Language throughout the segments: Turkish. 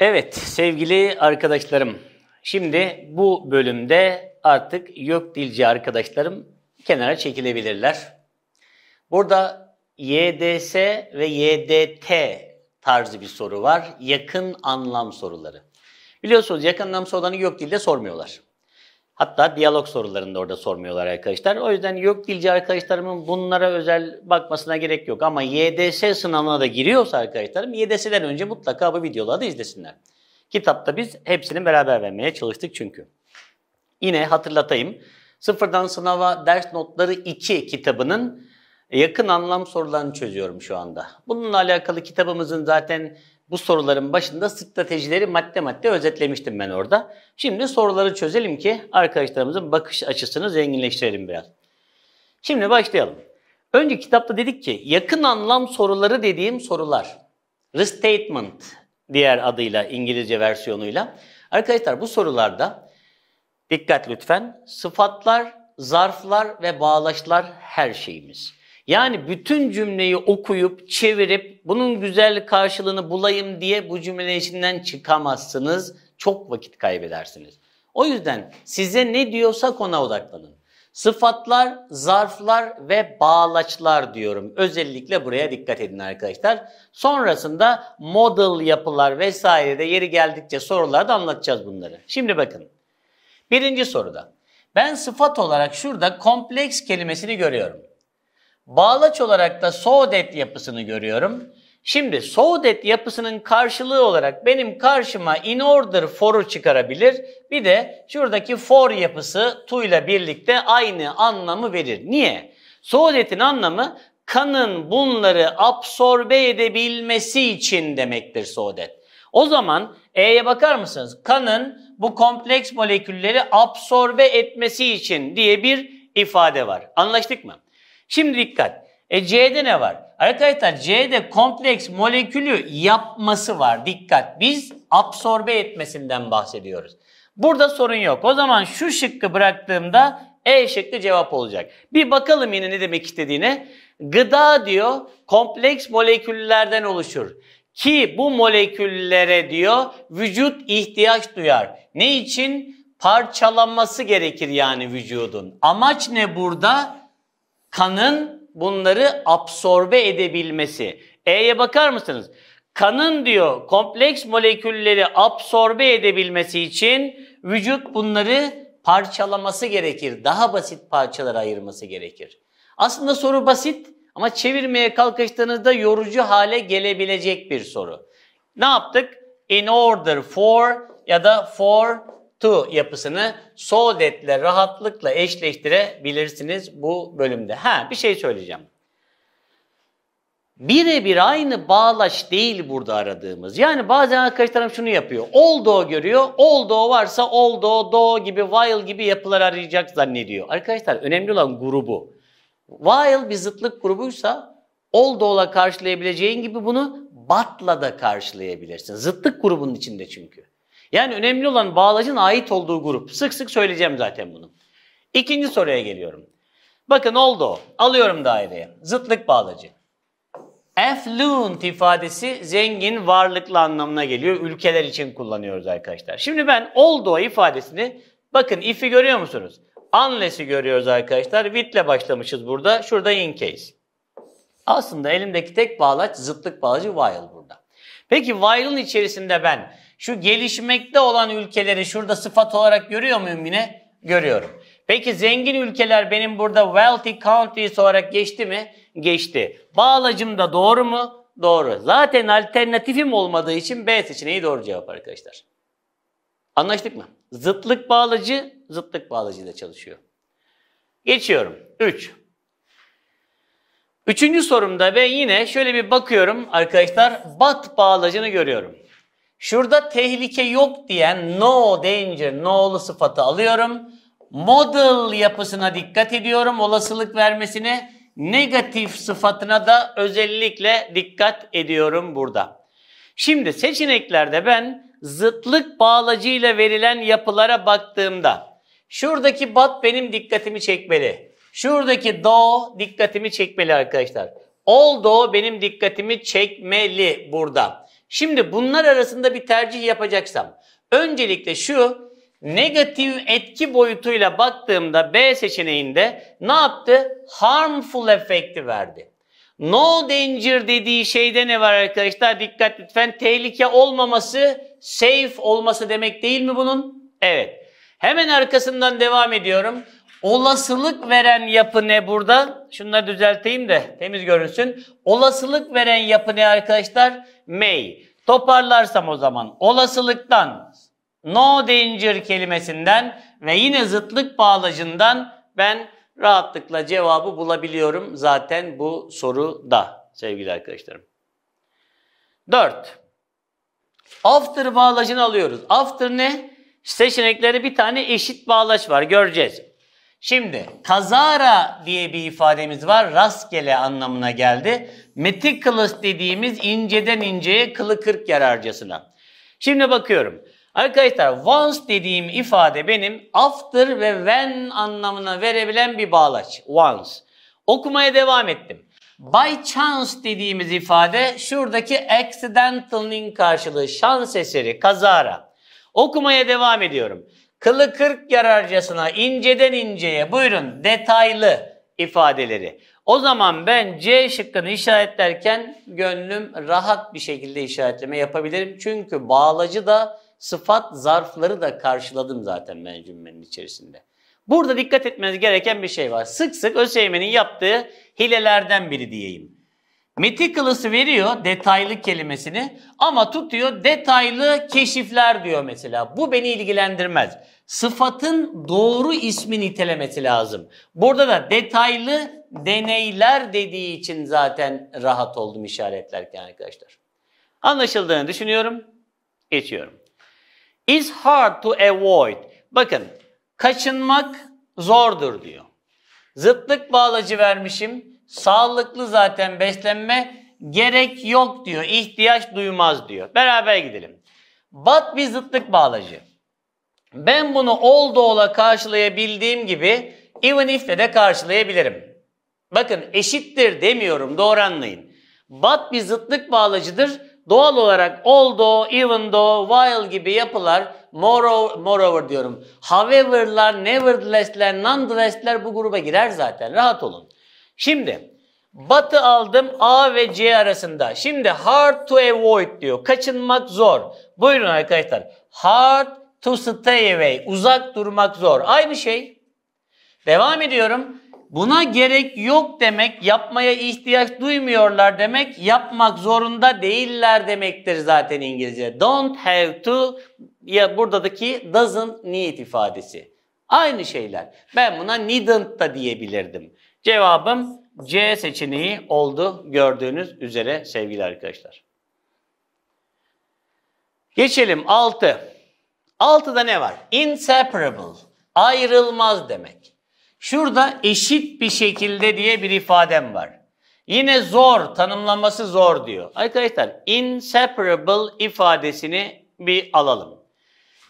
Evet sevgili arkadaşlarım, şimdi bu bölümde artık yok dilci arkadaşlarım kenara çekilebilirler. Burada YDS ve YDT tarzı bir soru var. Yakın anlam soruları. Biliyorsunuz yakın anlam sorularını yok dilde sormuyorlar. Hatta diyalog sorularını da orada sormuyorlar arkadaşlar. O yüzden yok dilci arkadaşlarımın bunlara özel bakmasına gerek yok. Ama YDS sınavına da giriyorsa arkadaşlarım YDS'den önce mutlaka bu videoları da izlesinler. Kitapta biz hepsini beraber vermeye çalıştık çünkü. Yine hatırlatayım. Sıfırdan Sınava Ders Notları 2 kitabının yakın anlam sorularını çözüyorum şu anda. Bununla alakalı kitabımızın zaten bu soruların başında stratejileri madde madde özetlemiştim ben orada. Şimdi soruları çözelim ki arkadaşlarımızın bakış açısını zenginleştirelim biraz. Şimdi başlayalım. Önce kitapta dedik ki yakın anlam soruları dediğim sorular. Restatement diğer adıyla İngilizce versiyonuyla. Arkadaşlar bu sorularda dikkat lütfen sıfatlar, zarflar ve bağlaçlar her şeyimiz. Yani bütün cümleyi okuyup, çevirip bunun güzel karşılığını bulayım diye bu cümle içinden çıkamazsınız. Çok vakit kaybedersiniz. O yüzden size ne diyorsak ona odaklanın. Sıfatlar, zarflar ve bağlaçlar diyorum. Özellikle buraya dikkat edin arkadaşlar. Sonrasında model yapılar vesaire de yeri geldikçe sorularda anlatacağız bunları. Şimdi bakın. Birinci soruda. Ben sıfat olarak şurada kompleks kelimesini görüyorum. Bağlaç olarak da soğdet yapısını görüyorum. Şimdi soğdet yapısının karşılığı olarak benim karşıma in order for'u çıkarabilir. Bir de şuradaki for yapısı to ile birlikte aynı anlamı verir. Niye? Soğdetin anlamı kanın bunları absorbe edebilmesi için demektir soğdet. O zaman E'ye bakar mısınız? Kanın bu kompleks molekülleri absorbe etmesi için diye bir ifade var. Anlaştık mı? Şimdi dikkat. E C'de ne var? Arkadaşlar C'de kompleks molekülü yapması var. Dikkat. Biz absorbe etmesinden bahsediyoruz. Burada sorun yok. O zaman şu şıkkı bıraktığımda E şıkkı cevap olacak. Bir bakalım yine ne demek istediğine. Gıda diyor kompleks moleküllerden oluşur. Ki bu moleküllere diyor vücut ihtiyaç duyar. Ne için? Parçalanması gerekir yani vücudun. Amaç ne burada? Kanın bunları absorbe edebilmesi. E'ye bakar mısınız? Kanın diyor kompleks molekülleri absorbe edebilmesi için vücut bunları parçalaması gerekir. Daha basit parçalara ayırması gerekir. Aslında soru basit ama çevirmeye kalkıştığınızda yorucu hale gelebilecek bir soru. Ne yaptık? In order for ya da for Tu yapısını so that'le rahatlıkla eşleştirebilirsiniz bu bölümde. Ha bir şey söyleyeceğim. Birebir aynı bağlaç değil burada aradığımız. Yani bazen arkadaşlarım şunu yapıyor. oldo görüyor. oldo varsa oldo, do gibi, while gibi yapılar arayacak zannediyor. Arkadaşlar önemli olan grubu. While bir zıtlık grubuysa oldo'la karşılayabileceğin gibi bunu batla da karşılayabilirsin. Zıtlık grubunun içinde çünkü. Yani önemli olan bağlacın ait olduğu grup. Sık sık söyleyeceğim zaten bunu. İkinci soruya geliyorum. Bakın oldu Alıyorum daireye. Zıtlık bağlacı. Affluent ifadesi zengin, varlıklı anlamına geliyor. Ülkeler için kullanıyoruz arkadaşlar. Şimdi ben oldu ifadesini bakın if'i görüyor musunuz? Unless'i görüyoruz arkadaşlar. With'le başlamışız burada. Şurada in case. Aslında elimdeki tek bağlaç zıtlık bağlacı while burada. Peki while'ın içerisinde ben şu gelişmekte olan ülkeleri şurada sıfat olarak görüyor muyum yine? Görüyorum. Peki zengin ülkeler benim burada wealthy countries olarak geçti mi? Geçti. Bağlacım da doğru mu? Doğru. Zaten alternatifim olmadığı için B seçeneği doğru cevap arkadaşlar. Anlaştık mı? Zıtlık bağlacı, zıtlık bağlacıyla çalışıyor. Geçiyorum. 3. Üç. Üçüncü sorumda ve yine şöyle bir bakıyorum arkadaşlar. Bat bağlacını görüyorum. Şurada tehlike yok diyen no danger, no'lu sıfatı alıyorum. Model yapısına dikkat ediyorum olasılık vermesine. Negatif sıfatına da özellikle dikkat ediyorum burada. Şimdi seçeneklerde ben zıtlık bağlacıyla verilen yapılara baktığımda şuradaki bat benim dikkatimi çekmeli. Şuradaki do dikkatimi çekmeli arkadaşlar. Oldo benim dikkatimi çekmeli burada. Şimdi bunlar arasında bir tercih yapacaksam öncelikle şu negatif etki boyutuyla baktığımda B seçeneğinde ne yaptı? Harmful efekti verdi. No danger dediği şeyde ne var arkadaşlar? Dikkat lütfen. Tehlike olmaması, safe olması demek değil mi bunun? Evet. Hemen arkasından devam ediyorum. Olasılık veren yapı ne burada? Şunları düzelteyim de temiz görünsün. Olasılık veren yapı ne arkadaşlar? May. Toparlarsam o zaman olasılıktan, no danger kelimesinden ve yine zıtlık bağlacından ben rahatlıkla cevabı bulabiliyorum zaten bu soruda sevgili arkadaşlarım. 4. After bağlacını alıyoruz. After ne? Seçenekleri bir tane eşit bağlaç var göreceğiz. Şimdi kazara diye bir ifademiz var. Rastgele anlamına geldi. Meticulous dediğimiz inceden inceye kılı kırk yararcasına. Şimdi bakıyorum. Arkadaşlar once dediğim ifade benim after ve when anlamına verebilen bir bağlaç. Once. Okumaya devam ettim. By chance dediğimiz ifade şuradaki accidental'ın karşılığı şans eseri, kazara. Okumaya devam ediyorum kılı kırk yararcasına inceden inceye buyurun detaylı ifadeleri. O zaman ben C şıkkını işaretlerken gönlüm rahat bir şekilde işaretleme yapabilirim. Çünkü bağlacı da sıfat zarfları da karşıladım zaten ben cümlenin içerisinde. Burada dikkat etmeniz gereken bir şey var. Sık sık Öseymen'in yaptığı hilelerden biri diyeyim. Meticulous'ı veriyor detaylı kelimesini ama tutuyor detaylı keşifler diyor mesela. Bu beni ilgilendirmez. Sıfatın doğru ismi nitelemesi lazım. Burada da detaylı deneyler dediği için zaten rahat oldum işaretlerken arkadaşlar. Anlaşıldığını düşünüyorum. Geçiyorum. It's hard to avoid. Bakın kaçınmak zordur diyor. Zıtlık bağlacı vermişim Sağlıklı zaten beslenme gerek yok diyor. İhtiyaç duymaz diyor. Beraber gidelim. Bat bir zıtlık bağlacı. Ben bunu oldu ola karşılayabildiğim gibi even if'le de karşılayabilirim. Bakın eşittir demiyorum doğru anlayın. But bir zıtlık bağlacıdır. Doğal olarak although, even though, while gibi yapılar moreover, moreover diyorum. However'lar, nevertheless'ler, nonetheless'ler bu gruba girer zaten. Rahat olun. Şimdi batı aldım A ve C arasında. Şimdi hard to avoid diyor. Kaçınmak zor. Buyurun arkadaşlar. Hard to stay away. Uzak durmak zor. Aynı şey. Devam ediyorum. Buna gerek yok demek, yapmaya ihtiyaç duymuyorlar demek, yapmak zorunda değiller demektir zaten İngilizce. Don't have to ya buradaki doesn't need ifadesi. Aynı şeyler. Ben buna needn't da diyebilirdim. Cevabım C seçeneği oldu gördüğünüz üzere sevgili arkadaşlar. Geçelim 6. 6'da ne var? Inseparable. Ayrılmaz demek. Şurada eşit bir şekilde diye bir ifadem var. Yine zor, tanımlaması zor diyor. Arkadaşlar inseparable ifadesini bir alalım.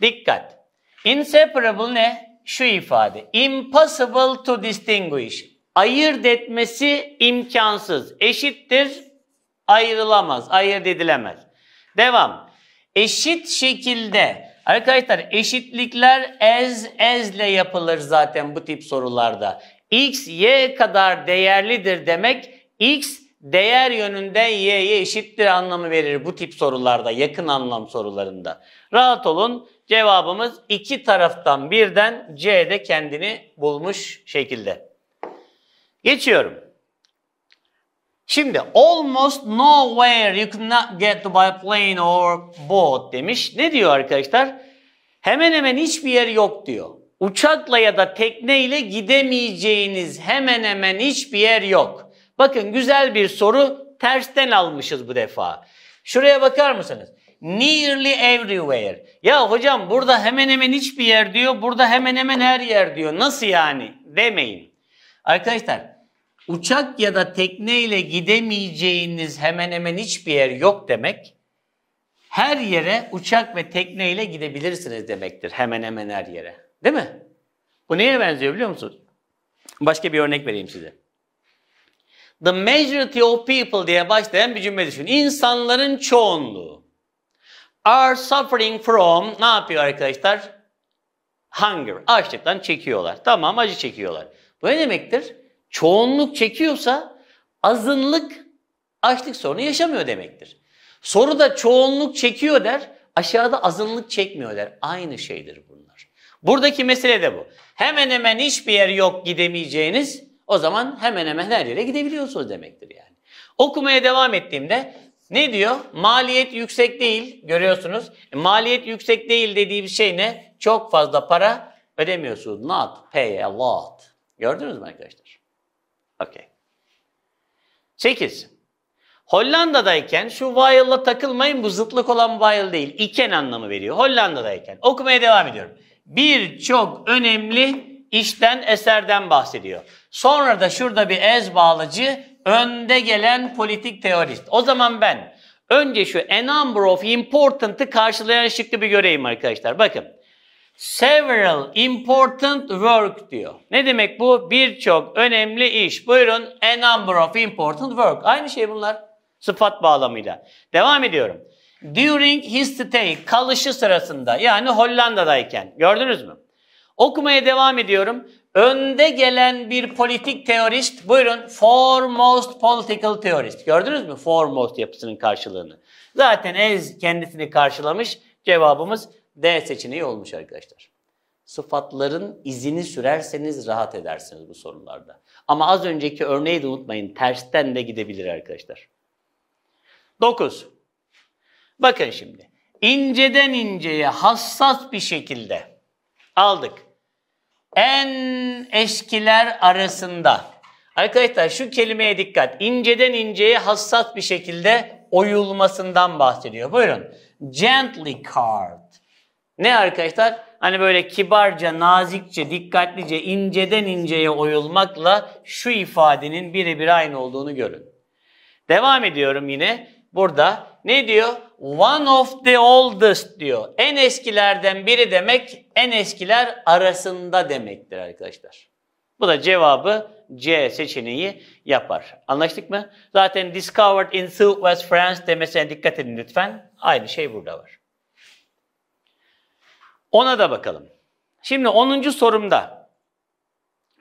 Dikkat. Inseparable ne? Şu ifade. Impossible to distinguish ayırt etmesi imkansız. Eşittir, ayrılamaz, ayırt edilemez. Devam. Eşit şekilde arkadaşlar eşitlikler ez ezle yapılır zaten bu tip sorularda. X y kadar değerlidir demek X değer yönünden y'ye eşittir anlamı verir bu tip sorularda, yakın anlam sorularında. Rahat olun. Cevabımız iki taraftan birden C'de kendini bulmuş şekilde. Geçiyorum. Şimdi almost nowhere you could not get to by plane or boat demiş. Ne diyor arkadaşlar? Hemen hemen hiçbir yer yok diyor. Uçakla ya da tekneyle gidemeyeceğiniz hemen hemen hiçbir yer yok. Bakın güzel bir soru tersten almışız bu defa. Şuraya bakar mısınız? Nearly everywhere. Ya hocam burada hemen hemen hiçbir yer diyor, burada hemen hemen her yer diyor. Nasıl yani? Demeyin. Arkadaşlar uçak ya da tekneyle gidemeyeceğiniz hemen hemen hiçbir yer yok demek her yere uçak ve tekneyle gidebilirsiniz demektir hemen hemen her yere. Değil mi? Bu neye benziyor biliyor musunuz? Başka bir örnek vereyim size. The majority of people diye başlayan bir cümle düşün. İnsanların çoğunluğu are suffering from ne yapıyor arkadaşlar? Hunger. Açlıktan çekiyorlar. Tamam acı çekiyorlar. Bu ne demektir? Çoğunluk çekiyorsa azınlık açlık sorunu yaşamıyor demektir. Soru da çoğunluk çekiyor der, aşağıda azınlık çekmiyor der. Aynı şeydir bunlar. Buradaki mesele de bu. Hemen hemen hiçbir yer yok gidemeyeceğiniz, o zaman hemen hemen her yere gidebiliyorsunuz demektir yani. Okumaya devam ettiğimde ne diyor? Maliyet yüksek değil, görüyorsunuz. E, maliyet yüksek değil dediği bir şey ne? Çok fazla para ödemiyorsunuz. Not pay a lot. Gördünüz mü arkadaşlar? Okey. 8. Hollanda'dayken şu while'la takılmayın bu zıtlık olan while değil. iken anlamı veriyor. Hollanda'dayken. Okumaya devam ediyorum. Birçok önemli işten eserden bahsediyor. Sonra da şurada bir ez bağlacı önde gelen politik teorist. O zaman ben önce şu a number of important'ı karşılayan şıkkı bir göreyim arkadaşlar. Bakın several important work diyor. Ne demek bu? Birçok önemli iş. Buyurun a number of important work. Aynı şey bunlar sıfat bağlamıyla. Devam ediyorum. During his stay, kalışı sırasında yani Hollanda'dayken gördünüz mü? Okumaya devam ediyorum. Önde gelen bir politik teorist, buyurun foremost political theorist. Gördünüz mü foremost yapısının karşılığını? Zaten ez kendisini karşılamış. Cevabımız D seçeneği olmuş arkadaşlar. Sıfatların izini sürerseniz rahat edersiniz bu sorunlarda. Ama az önceki örneği de unutmayın. Tersten de gidebilir arkadaşlar. 9. Bakın şimdi. İnceden inceye hassas bir şekilde aldık. En eskiler arasında. Arkadaşlar şu kelimeye dikkat. İnceden inceye hassas bir şekilde oyulmasından bahsediyor. Buyurun. Gently carved. Ne arkadaşlar? Hani böyle kibarca, nazikçe, dikkatlice, inceden inceye oyulmakla şu ifadenin birebir aynı olduğunu görün. Devam ediyorum yine. Burada ne diyor? One of the oldest diyor. En eskilerden biri demek, en eskiler arasında demektir arkadaşlar. Bu da cevabı C seçeneği yapar. Anlaştık mı? Zaten discovered in South West France demesine dikkat edin lütfen. Aynı şey burada var. Ona da bakalım. Şimdi 10. sorumda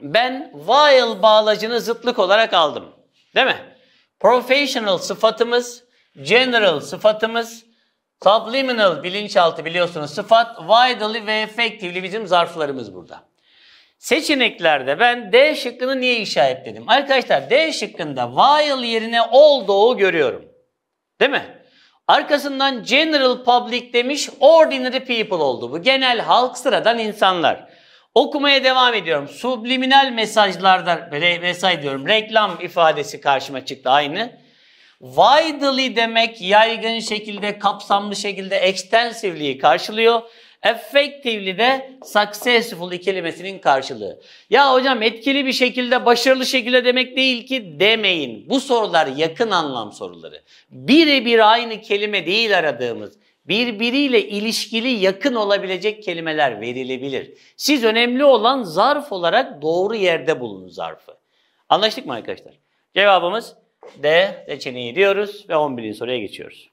ben while bağlacını zıtlık olarak aldım. Değil mi? Professional sıfatımız, general sıfatımız, subliminal bilinçaltı biliyorsunuz sıfat, widely ve effectively bizim zarflarımız burada. Seçeneklerde ben D şıkkını niye işaretledim? Arkadaşlar D şıkkında while yerine olduğu görüyorum. Değil mi? Arkasından general public demiş ordinary people oldu bu. Genel halk sıradan insanlar. Okumaya devam ediyorum. Subliminal mesajlarda mesaj diyorum reklam ifadesi karşıma çıktı aynı. Widely demek yaygın şekilde, kapsamlı şekilde, extensively'i karşılıyor. Effectively de successful kelimesinin karşılığı. Ya hocam etkili bir şekilde, başarılı şekilde demek değil ki demeyin. Bu sorular yakın anlam soruları. Birebir aynı kelime değil aradığımız. Birbiriyle ilişkili yakın olabilecek kelimeler verilebilir. Siz önemli olan zarf olarak doğru yerde bulun zarfı. Anlaştık mı arkadaşlar? Cevabımız D seçeneği diyoruz ve 11. soruya geçiyoruz.